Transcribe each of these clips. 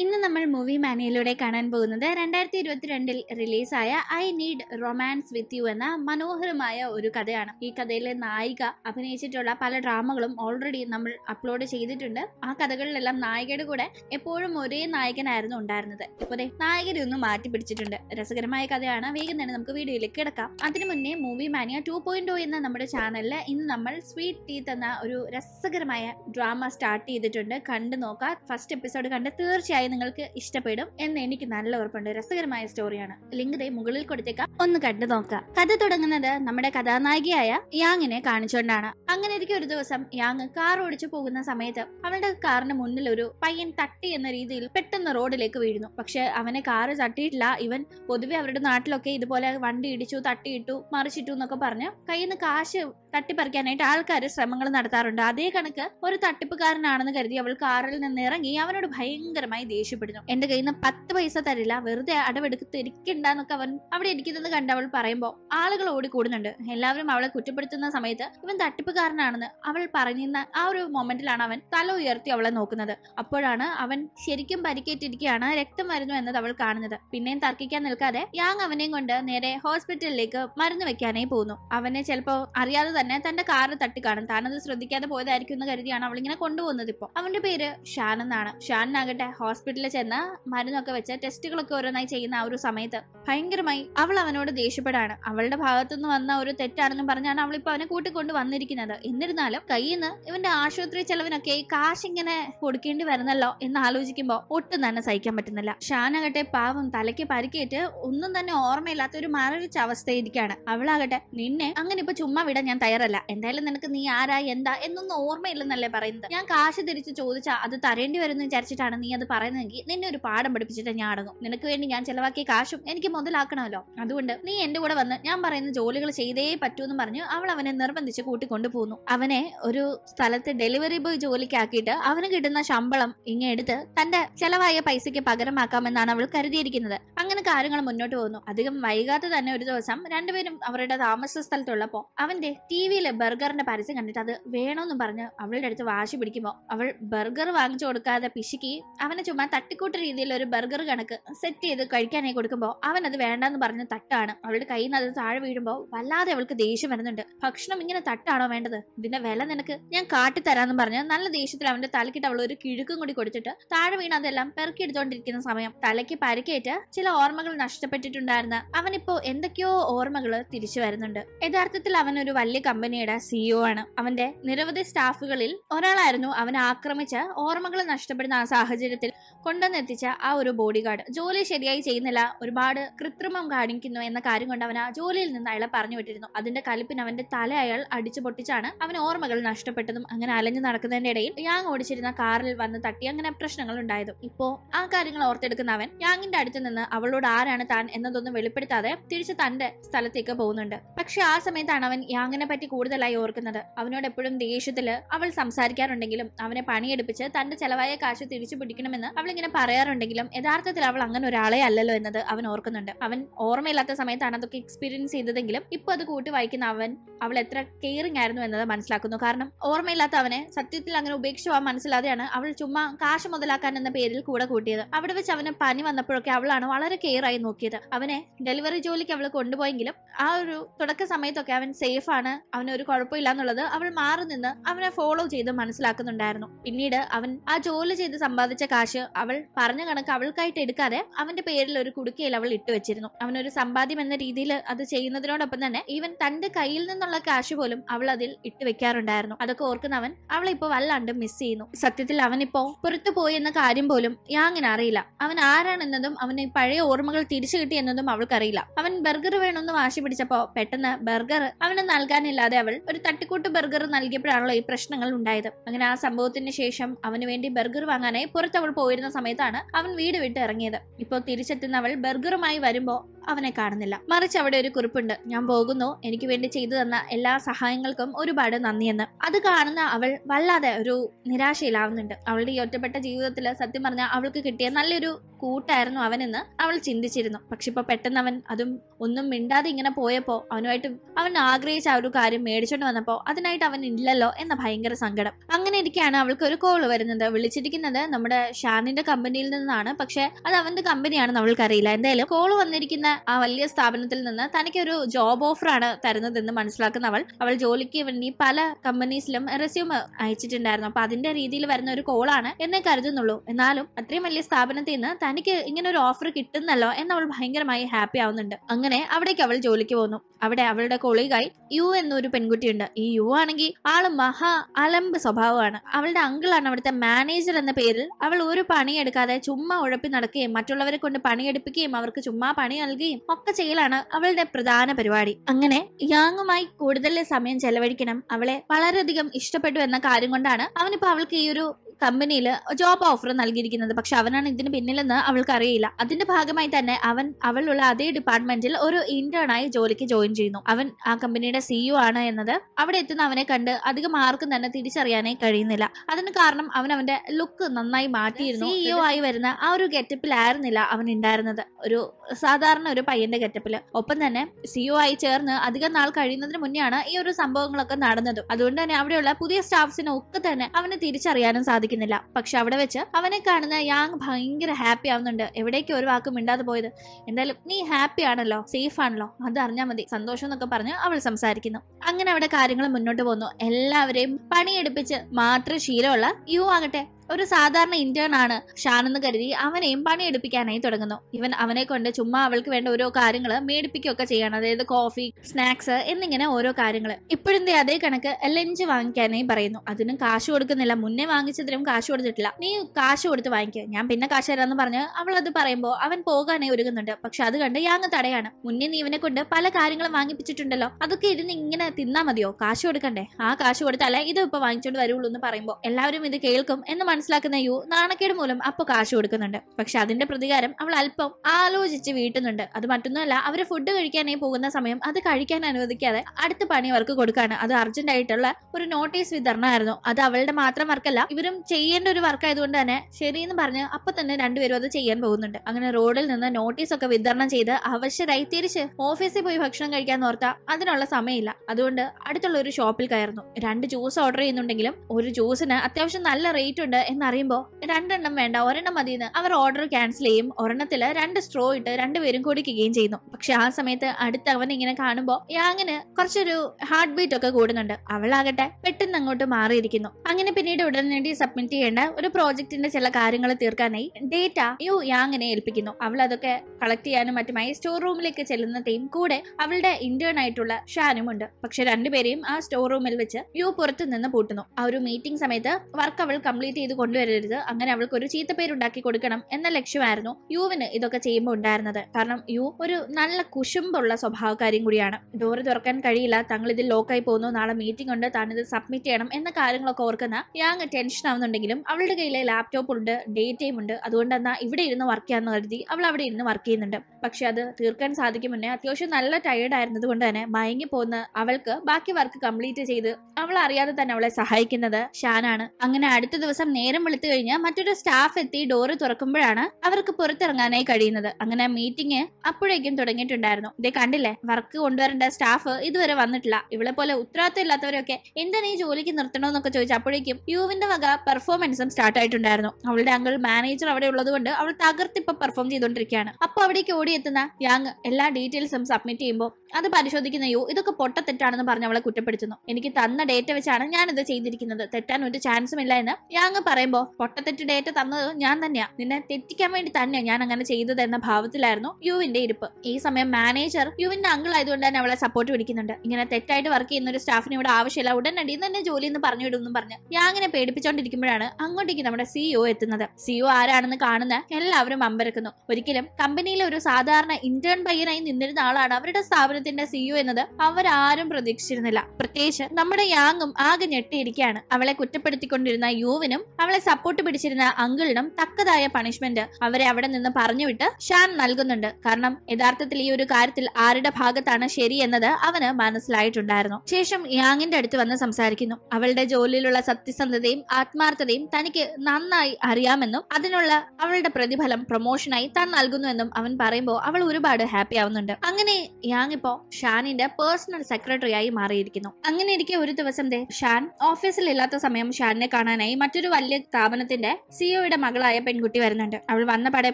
ഇന്ന് നമ്മൾ മൂവി മാനിയിലൂടെ കാണാൻ പോകുന്നത് രണ്ടായിരത്തി ഇരുപത്തിരണ്ടിൽ റിലീസായ I need romance with you എന്ന മനോഹരമായ ഒരു കഥയാണ് ഈ കഥയിലെ നായിക അഭിനയിച്ചിട്ടുള്ള പല ഡ്രാമകളും ഓൾറെഡി നമ്മൾ അപ്ലോഡ് ചെയ്തിട്ടുണ്ട് ആ കഥകളിലെല്ലാം നായികയുടെ കൂടെ എപ്പോഴും ഒരേ നായകനായിരുന്നു ഉണ്ടായിരുന്നത് ഇപ്പോൾ നായകരെ ഒന്ന് മാറ്റി പിടിച്ചിട്ടുണ്ട് രസകരമായ കഥയാണ് വേഗം തന്നെ നമുക്ക് വീഡിയോയിലേക്ക് കിടക്കാം അതിനു മുന്നേ മൂവി മാനിയ ടു പോയിന്റ് എന്ന നമ്മുടെ ചാനലിൽ ഇന്ന് നമ്മൾ സ്വീറ്റ് ടീത്ത് എന്ന ഒരു രസകരമായ ഡ്രാമ സ്റ്റാർട്ട് ചെയ്തിട്ടുണ്ട് കണ്ടു നോക്കാം ഫസ്റ്റ് എപ്പിസോഡ് കണ്ട് തീർച്ചയായും ഉറപ്പായും നിങ്ങൾക്ക് ഇഷ്ടപ്പെടും എന്ന് എനിക്ക് നല്ല ഉറപ്പുണ്ട് രസകരമായ സ്റ്റോറിയാണ് ലിങ്ക് ദേ മുകളിൽ കൊടുത്തേക്കാം ഒന്ന് കണ്ടു നോക്കാം കഥ തുടങ്ങുന്നത് നമ്മുടെ കഥാനായികയായ യാങ്ങിനെ കാണിച്ചുകൊണ്ടാണ് അങ്ങനെ ഇരിക്കും ഒരു ദിവസം യാങ് കാർ ഓടിച്ചു പോകുന്ന സമയത്ത് അവളുടെ കാറിന് മുന്നിൽ ഒരു പയ്യൻ തട്ടി എന്ന രീതിയിൽ പെട്ടെന്ന് റോഡിലേക്ക് വീഴുന്നു പക്ഷെ അവനെ കാറ് തട്ടിയിട്ടില്ല ഇവൻ പൊതുവെ അവരുടെ നാട്ടിലൊക്കെ ഇതുപോലെ വണ്ടി ഇടിച്ചു തട്ടിയിട്ടു മറിച്ചിട്ടു എന്നൊക്കെ പറഞ്ഞ് കയ്യിൽ നിന്ന് കാശ് തട്ടിപ്പറിക്കാനായിട്ട് ആൾക്കാർ ശ്രമങ്ങൾ നടത്താറുണ്ട് അതേ കണക്ക് ഒരു തട്ടിപ്പുകാരനാണെന്ന് കരുതി അവൾ കാറിൽ നിന്ന് ഇറങ്ങി അവനോട് ഭയങ്കരമായി ദേഷ്യപ്പെടുന്നു എന്റെ കയ്യിൽ നിന്ന് പത്ത് പൈസ തരില്ല വെറുതെ അടവെടുക്കത്ത് ഇരിക്കണ്ടെന്നൊക്കെ അവൻ അവിടെ ഇരിക്കുന്നത് കണ്ട് അവൾ പറയുമ്പോ ആളുകൾ ഓടിക്കൂടുന്നുണ്ട് എല്ലാവരും അവളെ കുറ്റപ്പെടുത്തുന്ന സമയത്ത് ഇവൻ തട്ടിപ്പുകാരനാണെന്ന് അവൾ പറഞ്ഞിരുന്ന ആ ഒരു മൊമെന്റിലാണ് അവൻ തല ഉയർത്തി അവളെ നോക്കുന്നത് അപ്പോഴാണ് അവൻ ശരിക്കും പരിക്കേറ്റിരിക്കുകയാണ് രക്തം വരുന്നു എന്നത് അവൾ കാണുന്നത് പിന്നെയും തർക്കിക്കാൻ നിൽക്കാതെ യാങ് അവനെയും കൊണ്ട് നേരെ ഹോസ്പിറ്റലിലേക്ക് മരുന്ന് വെക്കാനായി പോകുന്നു അവനെ ചിലപ്പോ അറിയാതെ തന്നെ തന്റെ കാറ് കാണും താനത് ശ്രദ്ധിക്കാതെ പോയതായിരിക്കും എന്ന് കരുതിയാണ് അവളിങ്ങനെ കൊണ്ടുപോകുന്നത് ഇപ്പോൾ അവന്റെ പേര് ഷാൻ എന്നാണ് ഷാനിനാകട്ടെ ഹോസ്പിറ്റൽ ഹോസ്പിറ്റലിൽ ചെന്ന് മരുന്നൊക്കെ വെച്ച് ടെസ്റ്റുകളൊക്കെ ഓരോന്നായി ചെയ്യുന്ന ആ ഒരു സമയത്ത് ഭയങ്കരമായി അവൾ അവനോട് ദേഷ്യപ്പെടാണ് അവളുടെ ഭാഗത്തുനിന്ന് വന്ന ഒരു തെറ്റാണെന്നും പറഞ്ഞാണ് അവൾ ഇപ്പൊ അവനെ കൂട്ടിക്കൊണ്ട് വന്നിരിക്കുന്നത് എന്നിരുന്നാലും കയ്യിൽ നിന്ന് ഇവന്റെ ആശുപത്രി ചെലവിനൊക്കെ കാശ് ഇങ്ങനെ കൊടുക്കേണ്ടി വരുന്നല്ലോ എന്ന് ആലോചിക്കുമ്പോൾ ഒട്ടും തന്നെ സഹിക്കാൻ പറ്റുന്നില്ല ഷാനാകട്ടെ പാവം തലയ്ക്ക് പരിക്കേറ്റ് ഒന്നും തന്നെ ഓർമ്മയില്ലാത്ത ഒരു മരവിച്ച അവസ്ഥയിരിക്കാണ് അവളാകട്ടെ നിന്നെ അങ്ങനെ ഇപ്പൊ ചുമ്മാ വിടാൻ ഞാൻ തയ്യാറല്ല എന്തായാലും നിനക്ക് നീ ആരാ എന്താ എന്നൊന്നും ഓർമ്മയില്ലെന്നല്ലേ പറയുന്നത് ഞാൻ കാശ് തിരിച്ച് ചോദിച്ചാൽ അത് തരേണ്ടി വരുമെന്ന് വിചാരിച്ചിട്ടാണ് നീ അത് പറയുന്നത് പറയുന്നതെങ്കിൽ നിന്നെ ഒരു പാഠം പഠിപ്പിച്ചിട്ട് ഞാൻ അടങ്ങും നിനക്ക് വേണ്ടി ഞാൻ ചിലവാക്കിയ കാശും എനിക്ക് മുതലാക്കണമല്ലോ അതുകൊണ്ട് നീ എന്റെ കൂടെ വന്ന് ഞാൻ പറയുന്ന ജോലികൾ ചെയ്തേ പറ്റൂ എന്ന് പറഞ്ഞു അവൾ അവനെ നിർബന്ധിച്ച് കൂട്ടിക്കൊണ്ടുപോകുന്നു അവനെ ഒരു സ്ഥലത്ത് ഡെലിവറി ബോയ് ജോലിക്കാക്കിയിട്ട് അവന് കിട്ടുന്ന ശമ്പളം ഇങ്ങ എടുത്ത് തന്റെ ചെലവായ പൈസയ്ക്ക് പകരമാക്കാമെന്നാണ് അവൾ കരുതിയിരിക്കുന്നത് അങ്ങനെ കാര്യങ്ങൾ മുന്നോട്ട് പോകുന്നു അധികം വൈകാതെ തന്നെ ഒരു ദിവസം രണ്ടുപേരും അവരുടെ താമസ സ്ഥലത്തുള്ളപ്പോ അവന്റെ ടി വിയിലെ ബർഗറിന്റെ പരസ്യം കണ്ടിട്ട് അത് വേണമെന്ന് പറഞ്ഞ് അവളുടെ അടുത്ത് വാശി പിടിക്കുമ്പോൾ അവൾ ബർഗർ വാങ്ങിച്ചു കൊടുക്കാതെ പിശുക്കി അവനെ ചുമ അമ്മ തട്ടിക്കൂട്ട രീതിയിൽ ഒരു ബർഗർ കണക്ക് സെറ്റ് ചെയ്ത് കഴിക്കാനായി കൊടുക്കുമ്പോൾ അവൻ അത് വേണ്ടെന്ന് പറഞ്ഞ തട്ടാണ് അവളുടെ കയ്യിൽ നിന്ന് അത് താഴെ വീഴുമ്പോൾ വല്ലാതെ അവൾക്ക് ദേഷ്യം വരുന്നുണ്ട് ഭക്ഷണം ഇങ്ങനെ തട്ടാണോ വേണ്ടത് ഇതിന്റെ വില നിനക്ക് ഞാൻ കാട്ടി തരാന്ന് പറഞ്ഞ് നല്ല ദേഷ്യത്തിൽ അവന്റെ തലക്കിട്ട് അവൾ ഒരു കിഴുക്കും കൂടി കൊടുത്തിട്ട് താഴെ വീണ് അതെല്ലാം പെറുക്കിയെടുത്തോണ്ടിരിക്കുന്ന സമയം തലയ്ക്ക് പരിക്കേറ്റ് ചില ഓർമ്മകൾ നഷ്ടപ്പെട്ടിട്ടുണ്ടായിരുന്ന അവനിപ്പോ എന്തൊക്കെയോ ഓർമ്മകൾ തിരിച്ചു വരുന്നുണ്ട് യഥാർത്ഥത്തിൽ അവൻ ഒരു വലിയ കമ്പനിയുടെ സിഇഒ e ആണ് അവന്റെ നിരവധി സ്റ്റാഫുകളിൽ ഒരാളായിരുന്നു അവനെ ആക്രമിച്ച് ഓർമ്മകൾ നഷ്ടപ്പെടുന്ന ആ സാഹചര്യത്തിൽ കൊണ്ടുവന്നെത്തിച്ച ആ ഒരു ബോഡി ഗാർഡ് ജോലി ശരിയായി ചെയ്യുന്നില്ല ഒരുപാട് കൃത്രിമം കാണിക്കുന്നു എന്ന കാര്യം കൊണ്ട് അവൻ ആ ജോലിയിൽ നിന്ന് അയാളെ പറഞ്ഞു വിട്ടിരുന്നു അതിന്റെ കലിപ്പിന് അവന്റെ തല അയാൾ അടിച്ചു പൊട്ടിച്ചാണ് അവന് ഓർമ്മകൾ നഷ്ടപ്പെട്ടതും അങ്ങനെ അലഞ്ഞു നടക്കുന്നതിന്റെ ഇടയിൽ യാങ് ഓടിച്ചിരുന്ന കാറിൽ വന്ന് തട്ടി അങ്ങനെ പ്രശ്നങ്ങൾ ഉണ്ടായതും ഇപ്പോ ആ കാര്യങ്ങൾ ഓർത്തെടുക്കുന്ന അവൻ യാങ്ങിന്റെ അടുത്ത് നിന്ന് അവളോട് ആരാണ് താൻ എന്നതൊന്നും വെളിപ്പെടുത്താതെ തിരിച്ച് തന്റെ സ്ഥലത്തേക്ക് പോകുന്നുണ്ട് പക്ഷെ ആ സമയത്താണ് അവൻ യാങ്ങിനെ പറ്റി കൂടുതലായി ഓർക്കുന്നത് അവനോട് എപ്പോഴും ദേഷ്യത്തില് അവൾ സംസാരിക്കാറുണ്ടെങ്കിലും അവനെ പണിയെടുപ്പിച്ച് തന്റെ ചെലവായ കാശ് തിരിച്ചു പിടിക്കണമെന്ന് അവളിങ്ങനെ പറയാറുണ്ടെങ്കിലും യഥാർത്ഥത്തിൽ അവൾ അങ്ങനെ ഒരാളെ അല്ലല്ലോ എന്നത് അവൻ ഓർക്കുന്നുണ്ട് അവൻ ഓർമ്മയില്ലാത്ത സമയത്താണ് അതൊക്കെ എക്സ്പീരിയൻസ് ചെയ്തതെങ്കിലും ഇപ്പോൾ അത് കൂട്ടി വായിക്കുന്ന അവൻ അവൾ എത്ര കെയറിങ് ആയിരുന്നു എന്നത് മനസ്സിലാക്കുന്നു കാരണം ഓർമ്മയില്ലാത്ത അവനെ സത്യത്തിൽ അങ്ങനെ ഉപേക്ഷിച്ച് പോകാൻ മനസ്സിലാതെയാണ് അവൾ ചുമ്മാ കാശ് മുതലാക്കാൻ എന്ന പേരിൽ കൂടെ കൂട്ടിയത് അവിടെ വെച്ച് അവന് പനി വന്നപ്പോഴൊക്കെ അവളാണ് വളരെ കെയർ ആയി നോക്കിയത് അവനെ ഡെലിവറി ജോലിക്ക് അവൾ കൊണ്ടുപോയെങ്കിലും ആ ഒരു തുടക്ക സമയത്തൊക്കെ അവൻ സേഫ് ആണ് അവനൊരു കുഴപ്പമില്ല എന്നുള്ളത് അവൾ മാറി നിന്ന് അവനെ ഫോളോ ചെയ്ത് മനസ്സിലാക്കുന്നുണ്ടായിരുന്നു പിന്നീട് അവൻ ആ ജോലി ചെയ്ത് സമ്പാദിച്ച കാശ് അവൾ പറഞ്ഞ കണക്ക് അവൾക്കായിട്ട് എടുക്കാതെ അവന്റെ പേരിൽ ഒരു കുടുക്കയിൽ അവൾ ഇട്ട് വെച്ചിരുന്നു അവനൊരു സമ്പാദ്യം എന്ന രീതിയിൽ അത് ചെയ്യുന്നതിനോടൊപ്പം തന്നെ ഈവൻ തന്റെ കയ്യിൽ നിന്നുള്ള കാശ് പോലും അവൾ അതിൽ ഇട്ട് വെക്കാറുണ്ടായിരുന്നു അതൊക്കെ ഓർക്കുന്നവൻ അവളെ ഇപ്പോൾ വല്ലാണ്ട് മിസ് ചെയ്യുന്നു സത്യത്തിൽ അവനിപ്പോ പുറത്തു പോയി എന്ന കാര്യം പോലും അങ്ങനെ അറിയില്ല അവൻ ആരാണെന്നതും അവന് പഴയ ഓർമ്മകൾ തിരിച്ചു കിട്ടിയെന്നതും അവൾക്കറിയില്ല അവൻ ബർഗർ വേണമെന്ന് വാശി പിടിച്ചപ്പോ പെട്ടെന്ന് ബർഗർ അവന് നൽകാനില്ലാതെ അവൾ ഒരു തട്ടിക്കൂട്ട് ബർഗർ നൽകിയപ്പോഴാണല്ലോ ഈ പ്രശ്നങ്ങൾ ഉണ്ടായത് അങ്ങനെ ആ സംഭവത്തിന് ശേഷം അവന് വേണ്ടി ബർഗർ വാങ്ങാനായി പുറത്ത് അവൾ പോയി പോയിരുന്ന സമയത്താണ് അവൻ വീട് വിട്ട് ഇറങ്ങിയത് ഇപ്പോൾ തിരിച്ചെത്തുന്ന അവൾ ബർഗറുമായി വരുമ്പോൾ അവനെ കാണുന്നില്ല മറിച്ച് അവിടെ ഒരു കുറിപ്പുണ്ട് ഞാൻ പോകുന്നു എനിക്ക് വേണ്ടി ചെയ്തു തന്ന എല്ലാ സഹായങ്ങൾക്കും ഒരുപാട് നന്ദിയെന്ന് അത് കാണുന്ന അവൾ വല്ലാതെ ഒരു നിരാശയിലാവുന്നുണ്ട് അവളുടെ ഈ ഒറ്റപ്പെട്ട ജീവിതത്തിൽ സത്യം പറഞ്ഞാൽ അവൾക്ക് കിട്ടിയ നല്ലൊരു കൂട്ടായിരുന്നു അവനെന്ന് അവൾ ചിന്തിച്ചിരുന്നു പക്ഷെ ഇപ്പൊ പെട്ടെന്ന് അവൻ അതും ഒന്നും മിണ്ടാതെ ഇങ്ങനെ പോയപ്പോൾ അവനുമായിട്ട് അവൻ ആഗ്രഹിച്ച ആ ഒരു കാര്യം മേടിച്ചോണ്ട് വന്നപ്പോൾ അതിനായിട്ട് അവൻ ഇല്ലല്ലോ എന്ന ഭയങ്കര സങ്കടം അങ്ങനെ ഇരിക്കാണ് അവൾക്ക് ഒരു കോൾ വരുന്നത് വിളിച്ചിരിക്കുന്നത് നമ്മുടെ ഷാനിന്റെ കമ്പനിയിൽ നിന്നാണ് പക്ഷെ അത് അവന്റെ കമ്പനിയാണെന്ന് അവൾക്കറിയില്ല എന്തായാലും കോൾ വന്നിരിക്കുന്ന ആ വലിയ സ്ഥാപനത്തിൽ നിന്ന് തനിക്ക് ഒരു ജോബ് ഓഫർ ആണ് തരുന്നതെന്ന് മനസ്സിലാക്കുന്ന അവൾ അവൾ ജോലിക്ക് വേണ്ടി പല കമ്പനീസിലും റെസ്യൂം അയച്ചിട്ടുണ്ടായിരുന്നു അപ്പൊ അതിന്റെ രീതിയിൽ വരുന്ന ഒരു കോളാണ് എന്നെ കരുതുന്നുള്ളൂ എന്നാലും അത്രയും വലിയ സ്ഥാപനത്തിൽ നിന്ന് തനിക്ക് ഇങ്ങനെ ഒരു ഓഫർ കിട്ടുന്നല്ലോ എന്ന് അവൾ ഭയങ്കരമായി ഹാപ്പി ആവുന്നുണ്ട് അങ്ങനെ അവിടേക്ക് അവൾ ജോലിക്ക് പോകുന്നു അവിടെ അവളുടെ കൊളീഗായി യു എന്നൊരു പെൺകുട്ടിയുണ്ട് ഈ യു ആണെങ്കിൽ ആള് മഹാ അലമ്പ് സ്വഭാവമാണ് അവളുടെ അങ്കിളാണ് അവിടുത്തെ മാനേജർ എന്ന പേരിൽ അവൾ ഒരു പണിയെടുക്കാതെ ചുമ്മാ ഉഴപ്പി നടക്കുകയും മറ്റുള്ളവരെ കൊണ്ട് പണിയെടുപ്പിക്കുകയും അവർക്ക് ചുമ്മാ പണി നൽകുകയും ഒക്കെ ചെയ്യലാണ് അവളുടെ പ്രധാന പരിപാടി അങ്ങനെ യാങ്ങുമായി കൂടുതൽ സമയം ചെലവഴിക്കണം അവളെ വളരെയധികം ഇഷ്ടപ്പെട്ടു എന്ന കാര്യം കൊണ്ടാണ് അവനിപ്പോ അവൾക്ക് ഈ ഒരു കമ്പനിയിൽ ജോബ് ഓഫർ നൽകിയിരിക്കുന്നത് പക്ഷെ അവനാണ് ഇതിന് പിന്നിലെന്ന് അവൾക്ക് അറിയില്ല അതിന്റെ ഭാഗമായി തന്നെ അവൻ അവളുള്ള അതേ ഡിപ്പാർട്ട്മെന്റിൽ ഒരു ഇന്റേണായി ജോലിക്ക് ജോയിൻ ചെയ്യുന്നു അവൻ ആ കമ്പനിയുടെ സിഇഒ e ആണ് എന്നത് അവിടെ എത്തുന്ന അവനെ കണ്ട് അധികം മാർക്കും തന്നെ തിരിച്ചറിയാനേ കഴിയുന്നില്ല അതിന് കാരണം അവൻ അവന്റെ ലുക്ക് നന്നായി മാറ്റിയിരുന്നു സിഇഒ e ആയി വരുന്ന ആ ഒരു ഗെറ്റപ്പിലായിരുന്നില്ല അവൻ ഉണ്ടായിരുന്നത് ഒരു സാധാരണ ഒരു പയ്യന്റെ ഗെറ്റപ്പില് ഒപ്പം തന്നെ സിഇഒ e ആയി ചേർന്ന് അധികം നാൾ കഴിയുന്നതിന് മുന്നെയാണ് ഈ ഒരു സംഭവങ്ങളൊക്കെ നടന്നതും അതുകൊണ്ട് തന്നെ അവിടെയുള്ള പുതിയ സ്റ്റാഫ്സിനെ ഒക്കെ തന്നെ അവനെ തിരിച്ചറിയാനും സാധിക്കും ചോദിക്കുന്നില്ല പക്ഷെ അവിടെ വെച്ച് അവനെ കാണുന്ന യാങ് ഭയങ്കര ഹാപ്പി ആവുന്നുണ്ട് എവിടേക്ക് ഒരു വാക്കും മിണ്ടാതെ പോയത് എന്തായാലും നീ ഹാപ്പി ആണല്ലോ സേഫ് ആണല്ലോ അത് അറിഞ്ഞാൽ മതി സന്തോഷം എന്നൊക്കെ പറഞ്ഞ് അവൾ സംസാരിക്കുന്നു അങ്ങനെ അവിടെ കാര്യങ്ങൾ മുന്നോട്ട് പോകുന്നു എല്ലാവരെയും പണിയെടുപ്പിച്ച് മാത്രം ശീലമുള്ള യു ആകട്ടെ ഒരു സാധാരണ ഇന്റേൺ ആണ് ഷാൻ എന്ന് കരുതി അവനെയും പണിയെടുപ്പിക്കാനായി തുടങ്ങുന്നു ഇവൻ അവനെ കൊണ്ട് ചുമ്മാ അവൾക്ക് വേണ്ട ഓരോ കാര്യങ്ങൾ മേടിപ്പിക്കുകയൊക്കെ ചെയ്യണം അതായത് കോഫി സ്നാക്സ് എന്നിങ്ങനെ ഓരോ കാര്യങ്ങൾ ഇപ്പോഴും അതേ കണക്ക് ലഞ്ച് വാങ്ങിക്കാനായി പറയുന്നു അതിനും കാശ് കൊടുക്കുന്നില്ല മുന്നേ വാങ്ങിച്ചതിനും കാശ് കൊടുത്തിട്ടില്ല നീ കാശ് കൊടുത്ത് വാങ്ങിക്കുക ഞാൻ പിന്നെ കാശ് തരാമെന്ന് പറഞ്ഞ് അവൾ അത് പറയുമ്പോൾ അവൻ പോകാനായി ഒരുങ്ങുന്നുണ്ട് പക്ഷെ അത് കണ്ട് യാങ് തടയാണ് മുന്നേ നീ ഇവനെ കൊണ്ട് പല കാര്യങ്ങളും വാങ്ങിപ്പിച്ചിട്ടുണ്ടല്ലോ അതൊക്കെ ഇരുന്ന് ഇങ്ങനെ തിന്നാ മതിയോ കാശ് കൊടുക്കണ്ടേ ആ കാശ് കൊടുത്താലേ ഇത് ഇപ്പൊ വാങ്ങിച്ചോണ്ട് വരുള്ളൂ എന്ന് പറയുമ്പോൾ എല്ലാവരും ഇത് കേൾക്കും എന്ന് മനസ്സിലാക്കുന്ന യു നാണക്കേട് മൂലം അപ്പോൾ കാശ് കൊടുക്കുന്നുണ്ട് പക്ഷെ അതിന്റെ പ്രതികാരം അവൾ അല്പം ആലോചിച്ച് വീട്ടുന്നുണ്ട് അത് മറ്റൊന്നുമല്ല അവര് ഫുഡ് കഴിക്കാനായി പോകുന്ന സമയം അത് കഴിക്കാൻ അനുവദിക്കാതെ അടുത്ത പണി അവർക്ക് കൊടുക്കാണ് അത് അർജന്റ് ആയിട്ടുള്ള ഒരു നോട്ടീസ് വിതരണമായിരുന്നു അത് അവളുടെ മാത്രം വർക്കല്ല ഇവരും ചെയ്യേണ്ട ഒരു വർക്ക് ആയതുകൊണ്ട് തന്നെ ശരിയെന്ന് പറഞ്ഞ് അപ്പൊ തന്നെ രണ്ടുപേരും അത് ചെയ്യാൻ പോകുന്നുണ്ട് അങ്ങനെ റോഡിൽ നിന്ന് നോട്ടീസ് ഒക്കെ വിതരണം ചെയ്ത് അവശ്യരായി തിരിച്ച് ഓഫീസിൽ പോയി ഭക്ഷണം കഴിക്കാൻ ഓർത്ത അതിനുള്ള സമയമില്ല അതുകൊണ്ട് അടുത്തുള്ള ഒരു ഷോപ്പിൽ കയറുന്നു രണ്ട് ജ്യൂസ് ഓർഡർ ചെയ്യുന്നുണ്ടെങ്കിലും ഒരു ജ്യൂസിന് അത്യാവശ്യം നല്ല റേറ്റ് ഉണ്ട് എന്നറിയുമ്പോ രണ്ടെണ്ണം വേണ്ട ഒരെണ്ണം മതിയെന്ന് അവർ ഓർഡർ ക്യാൻസൽ ചെയ്യും ഒരെണ്ണത്തിൽ രണ്ട് സ്ട്രോ ഇട്ട് രണ്ടുപേരും കുടിക്കുകയും ചെയ്യുന്നു പക്ഷെ ആ സമയത്ത് അടുത്ത് അവൻ ഇങ്ങനെ കാണുമ്പോൾ യാങ്ങിന് കുറച്ചൊരു ഹാർട്ട് ബീറ്റ് ഒക്കെ കൂടുന്നുണ്ട് അവളാകട്ടെ പെട്ടെന്ന് അങ്ങോട്ട് മാറിയിരിക്കുന്നു അങ്ങനെ പിന്നീട് ഉടൻ വേണ്ടി സബ്മിറ്റ് ചെയ്യേണ്ട ഒരു പ്രോജക്റ്റിന്റെ ചില കാര്യങ്ങൾ തീർക്കാനായി ഡേറ്റ യു യാങ്ങിനെ ഏൽപ്പിക്കുന്നു അവൾ അതൊക്കെ കളക്ട് ചെയ്യാനും മറ്റുമായി സ്റ്റോർ റൂമിലേക്ക് ചെല്ലുന്ന ടീം കൂടെ അവളുടെ ഇന്റേൺ ആയിട്ടുള്ള ഷാനും ഉണ്ട് പക്ഷെ രണ്ടുപേരെയും ആ സ്റ്റോർ റൂമിൽ വെച്ച് യു പുറത്തു നിന്ന് പൂട്ടുന്നു ആ ഒരു മീറ്റിംഗ് സമയത്ത് വർക്ക് അവൾ കംപ്ലീറ്റ് ചെയ്ത് കൊണ്ടുവരരുത് അങ്ങനെ അവൾക്ക് ഒരു ചീത്തപ്പേരുണ്ടാക്കി കൊടുക്കണം എന്ന ലക്ഷ്യമായിരുന്നു യുവിന് ഇതൊക്കെ ചെയ്യുമ്പോൾ ഉണ്ടായിരുന്നത് കാരണം യു ഒരു നല്ല കുശുമ്പുള്ള സ്വഭാവക്കാരും കൂടിയാണ് ഡോറ് തുറക്കാൻ കഴിയില്ല തങ്ങൾ ഇതിൽ ലോക്കായി പോകുന്നു നാളെ മീറ്റിംഗ് ഉണ്ട് താൻ ഇത് സബ്മിറ്റ് ചെയ്യണം എന്ന കാര്യങ്ങളൊക്കെ ഓർക്കുന്ന യാങ് ടെൻഷൻ ആവുന്നുണ്ടെങ്കിലും അവളുടെ കയ്യിലെ ലാപ്ടോപ്പ് ഉണ്ട് ഡേ ടൈം ഉണ്ട് അതുകൊണ്ട് എന്നാൽ ഇവിടെ ഇരുന്ന് വർക്ക് ചെയ്യാന്ന് കരുതി അവൾ അവിടെ ഇരുന്ന് വർക്ക് ചെയ്യുന്നുണ്ട് പക്ഷെ അത് തീർക്കാൻ സാധിക്കും മുന്നേ അത്യാവശ്യം നല്ല ടയേർഡ് ആയിരുന്നത് കൊണ്ട് തന്നെ മയങ്ങി പോകുന്ന അവൾക്ക് ബാക്കി വർക്ക് കംപ്ലീറ്റ് ചെയ്ത് അവൾ അറിയാതെ തന്നെ അവളെ സഹായിക്കുന്നത് ഷാനാണ് അങ്ങനെ അടുത്ത ദിവസം നേരം വെളുത്തു കഴിഞ്ഞ് മറ്റൊരു സ്റ്റാഫ് എത്തി ഡോറ് തുറക്കുമ്പോഴാണ് അവർക്ക് പുറത്തിറങ്ങാനായി കഴിയുന്നത് അങ്ങനെ മീറ്റിംഗ് അപ്പോഴേക്കും തുടങ്ങിയിട്ടുണ്ടായിരുന്നു ഇതേ കണ്ടില്ലേ വർക്ക് കൊണ്ടുവരേണ്ട സ്റ്റാഫ് ഇതുവരെ വന്നിട്ടില്ല ഇവളെ പോലെ ഉത്തരവാദിത്വം ഇല്ലാത്തവരൊക്കെ എന്താണ് ഈ ജോലിക്ക് നിർത്തണമെന്നൊക്കെ ചോദിച്ചു അപ്പോഴേക്കും യുവിന്റെ വക പെർഫോമൻസും സ്റ്റാർട്ട് ആയിട്ടുണ്ടായിരുന്നു അവളുടെ അങ്കിൾ മാനേജർ അവിടെ ഉള്ളതുകൊണ്ട് അവൾ തകർത്തിപ്പോ പെർഫോം ചെയ്തുകൊണ്ടിരിക്കുകയാണ് അപ്പൊ അവിടേക്ക് ഓടിയെത്തുന്ന യാങ് എല്ലാ ഡീറ്റെയിൽസും സബ്മിറ്റ് ചെയ്യുമ്പോൾ അത് പരിശോധിക്കുന്നയോ ഇതൊക്കെ പൊട്ട തെറ്റാണെന്ന് പറഞ്ഞ് അവളെ കുറ്റപ്പെടുത്തുന്നു എനിക്ക് തന്ന ഡേറ്റ വെച്ചാണ് ഞാൻ ഇത് ചെയ്തിരിക്കുന്നത് തെറ്റാൻ ഒരു ചാൻസും ഇല്ല എന്ന് യാങ് പറയുമ്പോൾ പൊട്ടത്തെറ്റ് ഡേറ്റ തന്നത് ഞാൻ തന്നെയാ നിന്നെ തെറ്റിക്കാൻ വേണ്ടി തന്നെയാ ഞാൻ അങ്ങനെ ചെയ്തത് എന്ന ഭാവത്തിലായിരുന്നു യുവിന്റെ ഇരിപ്പ് ഈ സമയം മാനേജർ യുവിന്റെ അങ്കിൾ ആയതുകൊണ്ട് തന്നെ അവളെ സപ്പോർട്ട് പിടിക്കുന്നുണ്ട് ഇങ്ങനെ തെറ്റായിട്ട് വർക്ക് ചെയ്യുന്ന ഒരു സ്റ്റാഫിന് ഇവിടെ ആവശ്യമില്ല ഉടനടി തന്നെ ജോലി എന്ന് പറഞ്ഞു വിടുമെന്നും ഞാൻ അങ്ങനെ പേടിപ്പിച്ചോണ്ടിരിക്കുമ്പോഴാണ് അങ്ങോട്ടേക്ക് നമ്മുടെ സിഇഒ e എത്തുന്നത് സിഇഒ e ആരാണെന്ന് കാണുന്ന എല്ലാവരും അമ്പരക്കുന്നു ഒരിക്കലും കമ്പനിയിലെ ഒരു സാധാരണ ഇന്റേൺ പയ്യനായി നിന്നിരുന്ന ആളാണ് അവരുടെ സ്ഥാപനം താരത്തിന്റെ സിയു എന്നത് അവരാരും പ്രതീക്ഷിച്ചിരുന്നില്ല പ്രത്യേകിച്ച് നമ്മുടെ യാങ്ങും ആകെ ഞെട്ടിയിരിക്കുകയാണ് അവളെ കുറ്റപ്പെടുത്തിക്കൊണ്ടിരുന്ന യുവിനും അവളെ സപ്പോർട്ട് പിടിച്ചിരുന്ന അങ്കിളിനും തക്കതായ പണിഷ്മെന്റ് അവരെ അവിടെ നിന്ന് പറഞ്ഞുവിട്ട് ഷാൻ നൽകുന്നുണ്ട് കാരണം യഥാർത്ഥത്തിൽ ഈ ഒരു കാര്യത്തിൽ ആരുടെ ഭാഗത്താണ് ശരി എന്നത് അവന് മനസ്സിലായിട്ടുണ്ടായിരുന്നു ശേഷം യാങ്ങിന്റെ അടുത്ത് വന്ന് സംസാരിക്കുന്നു അവളുടെ ജോലിയിലുള്ള സത്യസന്ധതയും ആത്മാർത്ഥതയും തനിക്ക് നന്നായി അറിയാമെന്നും അതിനുള്ള അവളുടെ പ്രതിഫലം പ്രൊമോഷനായി താൻ നൽകുന്നുവെന്നും അവൻ പറയുമ്പോൾ അവൾ ഒരുപാട് ഹാപ്പി ആവുന്നുണ്ട് അങ്ങനെ യാങ് ഇപ്പൊ ഷാനിന്റെ പേഴ്സണൽ സെക്രട്ടറി ആയി മാറിയിരിക്കുന്നു അങ്ങനെ ഇരിക്കെ ഒരു ദിവസം ദേ ഷാൻ ഓഫീസിൽ ഇല്ലാത്ത സമയം ഷാനിനെ കാണാനായി മറ്റൊരു വലിയ സ്ഥാപനത്തിന്റെ സിഇഒയുടെ e മകളായ പെൺകുട്ടി വരുന്നുണ്ട് അവൾ വന്ന പടെ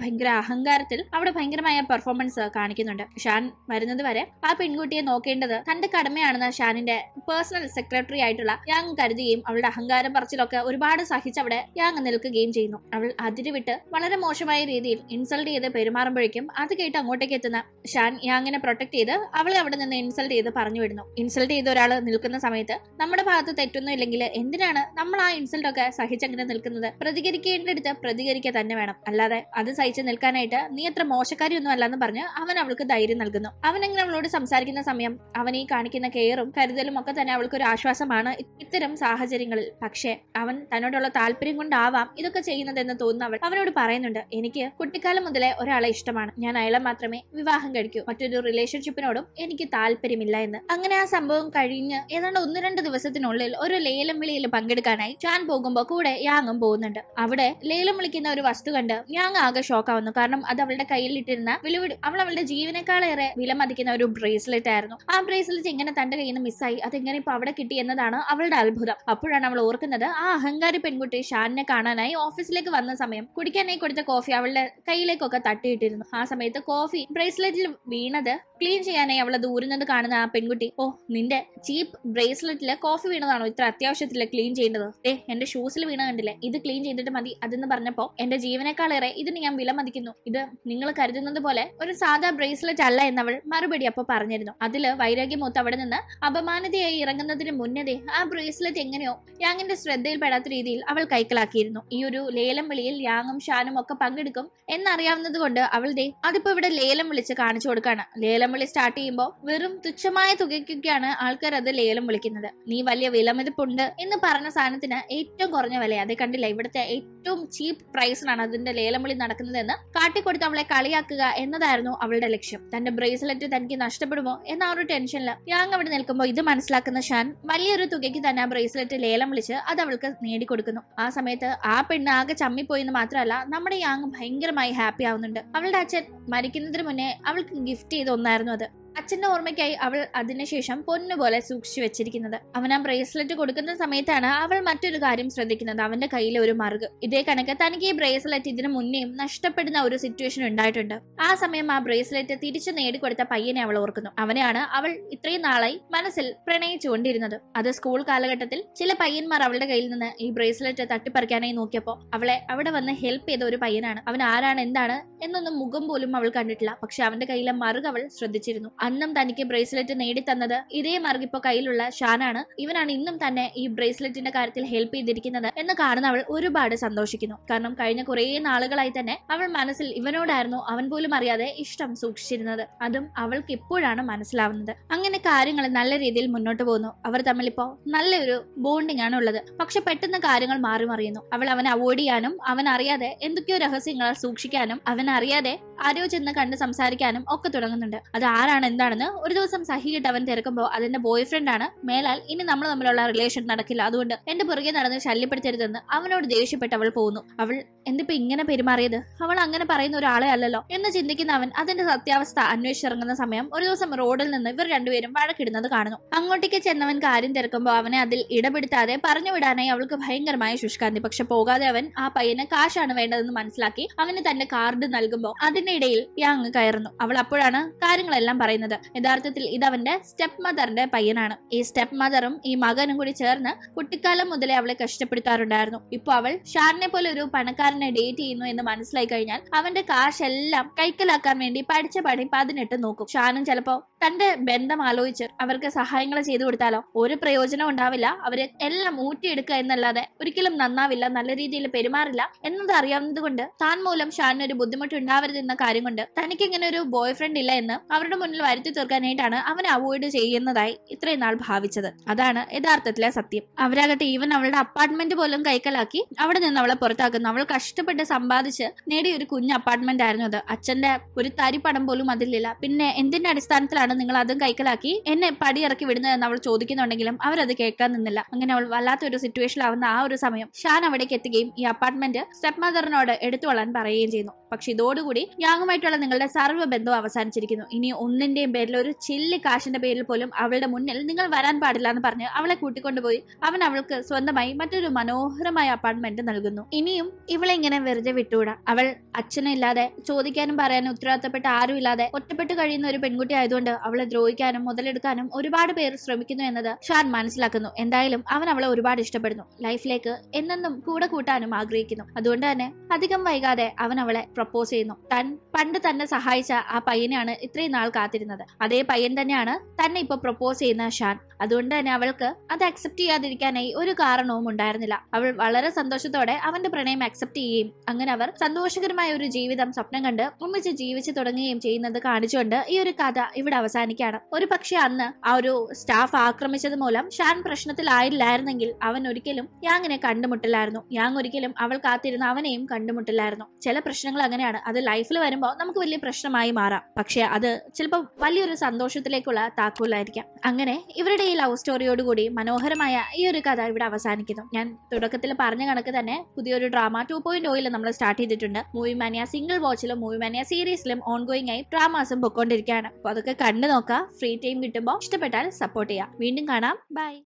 ഭയങ്കര അഹങ്കാരത്തിൽ അവിടെ ഭയങ്കരമായ പെർഫോമൻസ് കാണിക്കുന്നുണ്ട് ഷാൻ വരുന്നത് വരെ ആ പെൺകുട്ടിയെ നോക്കേണ്ടത് തന്റെ കടമയാണെന്ന് ഷാനിന്റെ പേഴ്സണൽ സെക്രട്ടറി ആയിട്ടുള്ള യാങ് കരുതുകയും അവളുടെ അഹങ്കാരം പറച്ചിലൊക്കെ ഒരുപാട് സഹിച്ച് അവിടെ യാങ് നിൽക്കുകയും ചെയ്യുന്നു അവൾ അതിരുവിട്ട് വളരെ മോശമായ രീതിയിൽ ഇൻസൾട്ട് ചെയ്ത് പെരുമാറുമ്പോഴേക്കും അത് കേട്ട് അങ്ങോട്ടേക്ക് എത്തുന്ന ഷാൻ യാങ്ങിനെ പ്രൊട്ടക്ട് ചെയ്ത് അവൾ അവളെ അവിടെ നിന്ന് ഇൻസൾട്ട് ചെയ്ത് പറഞ്ഞു വിടുന്നു ഇൻസൾട്ട് ചെയ്ത ഒരാൾ നിൽക്കുന്ന സമയത്ത് നമ്മുടെ ഭാഗത്ത് തെറ്റൊന്നും ഇല്ലെങ്കിൽ എന്തിനാണ് നമ്മൾ ആ ഇൻസൾട്ടൊക്കെ സഹിച്ചങ്ങനെ നിൽക്കുന്നത് പ്രതികരിക്കേണ്ടടുത്ത് പ്രതികരിക്കുക തന്നെ വേണം അല്ലാതെ അത് സഹിച്ച് നിൽക്കാനായിട്ട് നീ അത്ര മോശക്കാരിയൊന്നും അല്ലെന്ന് പറഞ്ഞ് അവൻ അവൾക്ക് ധൈര്യം നൽകുന്നു അവൻ അവളോട് സംസാരിക്കുന്ന സമയം അവൻ ഈ കാണിക്കുന്ന കെയറും കരുതലും ഒക്കെ തന്നെ അവൾക്ക് ഒരു ആശ്വാസമാണ് ഇത്തരം സാഹചര്യങ്ങളിൽ പക്ഷേ അവൻ തന്നോടുള്ള താല്പര്യം കൊണ്ടാവാം ഇതൊക്കെ ചെയ്യുന്നതെന്ന് തോന്നുന്നു അവൾ അവനോട് പറയുന്നുണ്ട് എനിക്ക് കുട്ടിക്കാലം മുതലേ ഒരാളെ ഇഷ്ടമാണ് ഞാൻ അയാളെ മാത്രമേ വിവാഹം കഴിക്കൂ മറ്റൊരു റിലേഷൻഷിപ്പിനോടും എനിക്ക് താല്പര്യമില്ല എന്ന് അങ്ങനെ ആ സംഭവം കഴിഞ്ഞ് ഏതാണ്ട് ഒന്ന് രണ്ട് ദിവസത്തിനുള്ളിൽ ഒരു ലേലം വിളിയിൽ പങ്കെടുക്കാനായി ഞാൻ പോകുമ്പോൾ കൂടെ യാങ്ങും പോകുന്നുണ്ട് അവിടെ ലേലം വിളിക്കുന്ന ഒരു വസ്തു കണ്ട് ഞാങ് ആകെ ഷോക്കാവുന്നു കാരണം അത് അവളുടെ കയ്യിലിട്ടിരുന്ന വിലവിടി അവൾ അവളുടെ ജീവനേക്കാളേറെ വിലമതിക്കുന്ന ഒരു ബ്രേസ്ലെറ്റ് ആയിരുന്നു ആ ബ്രേസ്ലെറ്റ് എങ്ങനെ തന്റെ കയ്യിൽ നിന്ന് മിസ്സായി അതെങ്ങനെ ഇപ്പൊ അവിടെ കിട്ടി എന്നതാണ് അവളുടെ അത്ഭുതം അപ്പോഴാണ് അവൾ ഓർക്കുന്നത് ആ അഹങ്കാരി പെൺകുട്ടി ഷാനിനെ കാണാനായി ഓഫീസിലേക്ക് വന്ന സമയം കുടിക്കാനായി കൊടുത്ത കോഫി അവളുടെ കയ്യിലേക്കൊക്കെ തട്ടിയിട്ടിരുന്നു ആ സമയത്ത് കോഫി ബ്രേസ്ലെറ്റിൽ വീണത് ക്ലീൻ ചെയ്യാനായി അവളെ ദൂരം നിന്ന് കാണുന്ന ആ പെൺകുട്ടി ഓ നിന്റെ ചീപ്പ് ബ്രേസ്ലെറ്റില് കോഫി വീണതാണോ ഇത്ര അത്യാവശ്യത്തില് ക്ലീൻ ചെയ്യേണ്ടത് ഏ എന്റെ ഷൂസിൽ വീണ കണ്ടില്ലേ ഇത് ക്ലീൻ ചെയ്തിട്ട് മതി അതെന്ന് പറഞ്ഞപ്പോ എന്റെ ജീവനേക്കാളേറെ ഇതിന് ഞാൻ വില മതിക്കുന്നു ഇത് നിങ്ങൾ കരുതുന്നത് പോലെ ഒരു സാധാ ബ്രേസ്ലെറ്റ് അല്ല എന്നവൾ മറുപടി അപ്പൊ പറഞ്ഞിരുന്നു അതില് വൈരാഗ്യമൂത്ത് അവിടെ നിന്ന് അപമാനതയായി ഇറങ്ങുന്നതിന് മുന്നതേ ആ ബ്രേസ്ലെറ്റ് എങ്ങനെയോ യാങ്ങിന്റെ ശ്രദ്ധയിൽപ്പെടാത്ത രീതിയിൽ അവൾ കൈക്കലാക്കിയിരുന്നു ഈ ഒരു ലേലം വിളിയിൽ യാങ്ങും ഷാനും ഒക്കെ പങ്കെടുക്കും എന്നറിയാവുന്നത് കൊണ്ട് അവൾ ദേ അതിപ്പോ ഇവിടെ ലേലം വിളിച്ച് കാണിച്ചു കൊടുക്കാണ് ലേലം വിളി സ്റ്റാർട്ട് പറയുമ്പോൾ വെറും തുച്ഛമായ തുകയ്ക്കൊക്കെയാണ് ആൾക്കാർ അത് ലേലം വിളിക്കുന്നത് നീ വലിയ വിലമതിപ്പുണ്ട് എന്ന് പറഞ്ഞ സാധനത്തിന് ഏറ്റവും കുറഞ്ഞ വില അത് കണ്ടില്ല ഇവിടുത്തെ ഏറ്റവും ചീപ്പ് പ്രൈസിലാണ് അതിന്റെ ലേലം വിളി നടക്കുന്നതെന്ന് കാട്ടിക്കൊടുത്ത് അവളെ കളിയാക്കുക എന്നതായിരുന്നു അവളുടെ ലക്ഷ്യം തന്റെ ബ്രേസ്ലെറ്റ് തനിക്ക് നഷ്ടപ്പെടുമോ എന്ന ആ ഒരു ടെൻഷനിൽ യാങ് അവിടെ നിൽക്കുമ്പോൾ ഇത് മനസ്സിലാക്കുന്ന ഷാൻ വലിയൊരു തുകയ്ക്ക് തന്നെ ആ ബ്രേസ്ലെറ്റ് ലേലം വിളിച്ച് അത് അവൾക്ക് നേടിക്കൊടുക്കുന്നു ആ സമയത്ത് ആ പെണ്ണ് ആകെ ചമ്മിപ്പോയി എന്ന് മാത്രമല്ല നമ്മുടെ യാങ് ഭയങ്കരമായി ഹാപ്പി ആവുന്നുണ്ട് അവളുടെ അച്ഛൻ മരിക്കുന്നതിന് മുന്നേ അവൾക്ക് ഗിഫ്റ്റ് ചെയ്ത് ഒന്നായിരുന്നു അത് അച്ഛൻ്റെ ഓർമ്മയ്ക്കായി അവൾ അതിനുശേഷം പൊന്നുപോലെ സൂക്ഷിച്ചു വെച്ചിരിക്കുന്നത് അവൻ ആ ബ്രേസ്ലെറ്റ് കൊടുക്കുന്ന സമയത്താണ് അവൾ മറ്റൊരു കാര്യം ശ്രദ്ധിക്കുന്നത് അവൻ്റെ കയ്യിലെ ഒരു മറുക് ഇതേ കണക്ക് തനിക്ക് ഈ ബ്രേസ്ലെറ്റ് ഇതിനു മുന്നേയും നഷ്ടപ്പെടുന്ന ഒരു സിറ്റുവേഷൻ ഉണ്ടായിട്ടുണ്ട് ആ സമയം ആ ബ്രേസ്ലെറ്റ് തിരിച്ചു നേടിക്കൊടുത്ത പയ്യനെ അവൾ ഓർക്കുന്നു അവനെയാണ് അവൾ ഇത്രയും നാളായി മനസ്സിൽ പ്രണയിച്ചുകൊണ്ടിരുന്നത് അത് സ്കൂൾ കാലഘട്ടത്തിൽ ചില പയ്യന്മാർ അവളുടെ കയ്യിൽ നിന്ന് ഈ ബ്രേസ്ലെറ്റ് തട്ടിപ്പറിക്കാനായി നോക്കിയപ്പോൾ അവളെ അവിടെ വന്ന് ഹെൽപ്പ് ചെയ്ത ഒരു പയ്യനാണ് അവൻ ആരാണ് എന്താണ് എന്നൊന്നും മുഖം പോലും അവൾ കണ്ടിട്ടില്ല പക്ഷെ അവന്റെ കയ്യിലെ അവൾ ശ്രദ്ധിച്ചിരുന്നു അന്നും തനിക്ക് ബ്രേസ്ലെറ്റ് നേടിത്തന്നത് ഇതേ മാർഗ് ഇപ്പൊ കയ്യിലുള്ള ഷാനാണ് ഇവനാണ് ഇന്നും തന്നെ ഈ ബ്രേസ്ലെറ്റിന്റെ കാര്യത്തിൽ ഹെൽപ്പ് ചെയ്തിരിക്കുന്നത് എന്ന് കാണുന്ന അവൾ ഒരുപാട് സന്തോഷിക്കുന്നു കാരണം കഴിഞ്ഞ കുറെ നാളുകളായി തന്നെ അവൾ മനസ്സിൽ ഇവനോടായിരുന്നു അവൻ പോലും അറിയാതെ ഇഷ്ടം സൂക്ഷിച്ചിരുന്നത് അതും അവൾക്ക് ഇപ്പോഴാണ് മനസ്സിലാവുന്നത് അങ്ങനെ കാര്യങ്ങൾ നല്ല രീതിയിൽ മുന്നോട്ട് പോകുന്നു അവർ തമ്മിൽ ഇപ്പോൾ നല്ലൊരു ബോണ്ടിങ് ആണ് ഉള്ളത് പക്ഷെ പെട്ടെന്ന് കാര്യങ്ങൾ മാറി മറിയുന്നു അവൾ അവനെ അവോയ്ഡ് ചെയ്യാനും അവൻ അറിയാതെ എന്തൊക്കെയോ രഹസ്യങ്ങൾ സൂക്ഷിക്കാനും അവൻ അറിയാതെ ആരോ ചെന്ന് കണ്ട് സംസാരിക്കാനും ഒക്കെ തുടങ്ങുന്നുണ്ട് അത് ആരാണ് എന്താണെന്ന് ഒരു ദിവസം സഹിയിട്ട് അവൻ തിരക്കുമ്പോൾ അതിന്റെ ബോയ് ഫ്രണ്ടാണ് മേലാൽ ഇനി നമ്മൾ തമ്മിലുള്ള റിലേഷൻ നടക്കില്ല അതുകൊണ്ട് എന്റെ പുറകെ നടന്ന് ശല്യപ്പെടുത്തരുതെന്ന് അവനോട് ദേഷ്യപ്പെട്ട് അവൾ പോകുന്നു അവൾ എന്തിപ്പോ ഇങ്ങനെ പെരുമാറിയത് അവൾ അങ്ങനെ പറയുന്ന ഒരാളെ അല്ലല്ലോ എന്ന് ചിന്തിക്കുന്ന അവൻ അതിന്റെ സത്യാവസ്ഥ അന്വേഷിച്ചിറങ്ങുന്ന സമയം ഒരു ദിവസം റോഡിൽ നിന്ന് ഇവർ രണ്ടുപേരും വഴക്കിടുന്നത് കാണുന്നു അങ്ങോട്ടേക്ക് ചെന്നവൻ കാര്യം തിരക്കുമ്പോൾ അവനെ അതിൽ ഇടപെടുത്താതെ പറഞ്ഞു വിടാനായി അവൾക്ക് ഭയങ്കരമായ ശുഷ്കാന്തി പക്ഷെ പോകാതെ അവൻ ആ പയ്യന് കാശാണ് വേണ്ടതെന്ന് മനസ്സിലാക്കി അവന് തന്റെ കാർഡ് നൽകുമ്പോൾ അതിനിടയിൽ യാങ് കയറുന്നു അവൾ അപ്പോഴാണ് കാര്യങ്ങളെല്ലാം പറയുന്നത് പറയുന്നത് യഥാർത്ഥത്തിൽ ഇതവന്റെ സ്റ്റെപ്പ് മദറിന്റെ പയ്യനാണ് ഈ സ്റ്റെപ്പ് മദറും ഈ മകനും കൂടി ചേർന്ന് കുട്ടിക്കാലം മുതലേ അവളെ കഷ്ടപ്പെടുത്താറുണ്ടായിരുന്നു ഇപ്പൊ അവൾ ഷാറിനെ പോലെ ഒരു പണക്കാരനെ ഡേറ്റ് ചെയ്യുന്നു എന്ന് മനസ്സിലായി കഴിഞ്ഞാൽ അവന്റെ കാശെല്ലാം കൈക്കലാക്കാൻ വേണ്ടി പഠിച്ച പണി പതിനെട്ട് നോക്കും ഷാനും ചിലപ്പോൾ തന്റെ ബന്ധം ആലോചിച്ച് അവർക്ക് സഹായങ്ങൾ ചെയ്തു കൊടുത്താലോ ഒരു പ്രയോജനം ഉണ്ടാവില്ല അവര് എല്ലാം ഊറ്റിയെടുക്കുക എന്നല്ലാതെ ഒരിക്കലും നന്നാവില്ല നല്ല രീതിയിൽ പെരുമാറില്ല എന്നത് അറിയാവുന്നത് കൊണ്ട് താൻ മൂലം ഷാനിന് ഒരു ബുദ്ധിമുട്ട് എന്ന കാര്യം കൊണ്ട് തനിക്ക് ഇങ്ങനെ ഒരു ബോയ് ഫ്രണ്ട് ഇല്ല എന്ന് അവരുടെ മുന്നിൽ വരുത്തി തീർക്കാനായിട്ടാണ് അവൻ അവോയ്ഡ് ചെയ്യുന്നതായി ഇത്രയും നാൾ ഭാവിച്ചത് അതാണ് യഥാർത്ഥത്തിലെ സത്യം അവരാകട്ടെ ഈവൻ അവളുടെ അപ്പാർട്ട്മെന്റ് പോലും കൈക്കലാക്കി അവിടെ നിന്ന് അവളെ പുറത്താക്കുന്നു അവൾ കഷ്ടപ്പെട്ട് സമ്പാദിച്ച് നേടിയ ഒരു കുഞ്ഞ് അപ്പാർട്ട്മെന്റ് ആയിരുന്നു അത് അച്ഛന്റെ ഒരു തരിപ്പടം പോലും അതിലില്ല പിന്നെ എന്തിന്റെ അടിസ്ഥാനത്തിലാണ് എന്തുകൊണ്ടാണ് നിങ്ങൾ അതും കൈക്കലാക്കി എന്നെ വിടുന്നത് എന്ന് അവൾ ചോദിക്കുന്നുണ്ടെങ്കിലും അവരത് കേൾക്കാൻ നിന്നില്ല അങ്ങനെ അവൾ വല്ലാത്തൊരു സിറ്റുവേഷനിലാവുന്ന ആ ഒരു സമയം ഷാൻ അവിടേക്ക് എത്തുകയും ഈ അപ്പാർട്ട്മെന്റ് സ്റ്റെപ്പ് മദറിനോട് എടുത്തു വളാൻ പറയുകയും ചെയ്യുന്നു പക്ഷെ ഇതോടുകൂടി യാങ്ങുമായിട്ടുള്ള നിങ്ങളുടെ സർവ്വ ബന്ധവും അവസാനിച്ചിരിക്കുന്നു ഇനി ഒന്നിന്റെയും പേരിൽ ഒരു ചില്ലി കാശിന്റെ പേരിൽ പോലും അവളുടെ മുന്നിൽ നിങ്ങൾ വരാൻ പാടില്ല എന്ന് പറഞ്ഞ് അവളെ കൂട്ടിക്കൊണ്ടുപോയി അവൻ അവൾക്ക് സ്വന്തമായി മറ്റൊരു മനോഹരമായ അപ്പാർട്ട്മെന്റ് നൽകുന്നു ഇനിയും ഇവളെ ഇങ്ങനെ വെറുതെ വിട്ടുകൂടാ അവൾ അച്ഛനില്ലാതെ ചോദിക്കാനും പറയാനും ഉത്തരവാദിത്തപ്പെട്ട ആരും ഇല്ലാതെ ഒറ്റപ്പെട്ട് കഴിയുന്ന ഒരു പെൺകുട്ടി ആയതുകൊണ്ട് അവളെ ദ്രോഹിക്കാനും മുതലെടുക്കാനും ഒരുപാട് പേർ ശ്രമിക്കുന്നു എന്നത് ഷാൻ മനസ്സിലാക്കുന്നു എന്തായാലും അവൻ അവളെ ഒരുപാട് ഇഷ്ടപ്പെടുന്നു ലൈഫിലേക്ക് എന്നെന്നും കൂടെ കൂട്ടാനും ആഗ്രഹിക്കുന്നു അതുകൊണ്ട് തന്നെ അധികം വൈകാതെ അവൻ അവളെ പ്രപ്പോസ് ചെയ്യുന്നു താൻ പണ്ട് തന്നെ സഹായിച്ച ആ പയ്യനെയാണ് ഇത്രയും നാൾ കാത്തിരുന്നത് അതേ പയ്യൻ തന്നെയാണ് തന്നെ ഇപ്പൊ പ്രപ്പോസ് ചെയ്യുന്ന ഷാൻ അതുകൊണ്ട് തന്നെ അവൾക്ക് അത് അക്സെപ്റ്റ് ചെയ്യാതിരിക്കാനായി ഒരു കാരണവും ഉണ്ടായിരുന്നില്ല അവൾ വളരെ സന്തോഷത്തോടെ അവന്റെ പ്രണയം അക്സെപ്റ്റ് ചെയ്യുകയും അങ്ങനെ അവർ സന്തോഷകരമായ ഒരു ജീവിതം സ്വപ്നം കണ്ട് ഒന്നിച്ച് ജീവിച്ചു തുടങ്ങുകയും ചെയ്യുന്നത് കാണിച്ചുകൊണ്ട് ഈ ഒരു കഥ ഇവിടെ അവസാനിക്കുകയാണ് ഒരു പക്ഷേ അന്ന് ആ ഒരു സ്റ്റാഫ് ആക്രമിച്ചത് മൂലം ഷാൻ പ്രശ്നത്തിലായില്ലായിരുന്നെങ്കിൽ അവൻ ഒരിക്കലും യാങ്ങിനെ കണ്ടുമുട്ടില്ലായിരുന്നു യാങ് ഒരിക്കലും അവൾ കാത്തിരുന്ന അവനെയും കണ്ടുമുട്ടില്ലായിരുന്നു ചില പ്രശ്നങ്ങൾ അങ്ങനെയാണ് അത് ലൈഫിൽ വരുമ്പോൾ നമുക്ക് വലിയ പ്രശ്നമായി മാറാം പക്ഷെ അത് ചിലപ്പോൾ വലിയൊരു സന്തോഷത്തിലേക്കുള്ള താക്കോലായിരിക്കാം അങ്ങനെ ഇവരുടെ ഈ ലവ് സ്റ്റോറിയോട് കൂടി മനോഹരമായ ഈ ഒരു കഥ ഇവിടെ അവസാനിക്കുന്നു ഞാൻ തുടക്കത്തിൽ പറഞ്ഞ കണക്ക് തന്നെ പുതിയൊരു ഡ്രാമ ടു പോയിന്റ് ഓയിൽ നമ്മൾ സ്റ്റാർട്ട് ചെയ്തിട്ടുണ്ട് മൂവി മാനിയ സിംഗിൾ വാച്ചിലും മൂവി മാനിയ സീരീസിലും ഓൺഗോയിങ് ആയി ഡ്രാമാസും പൊക്കോണ്ടിരിക്കുകയാണ് അപ്പോൾ അതൊക്കെ കണ്ടു നോക്കുക ഫ്രീ ടൈം കിട്ടുമ്പോൾ ഇഷ്ടപ്പെട്ടാൽ സപ്പോർട്ട് ചെയ്യാം വീണ്ടും കാണാം ബൈ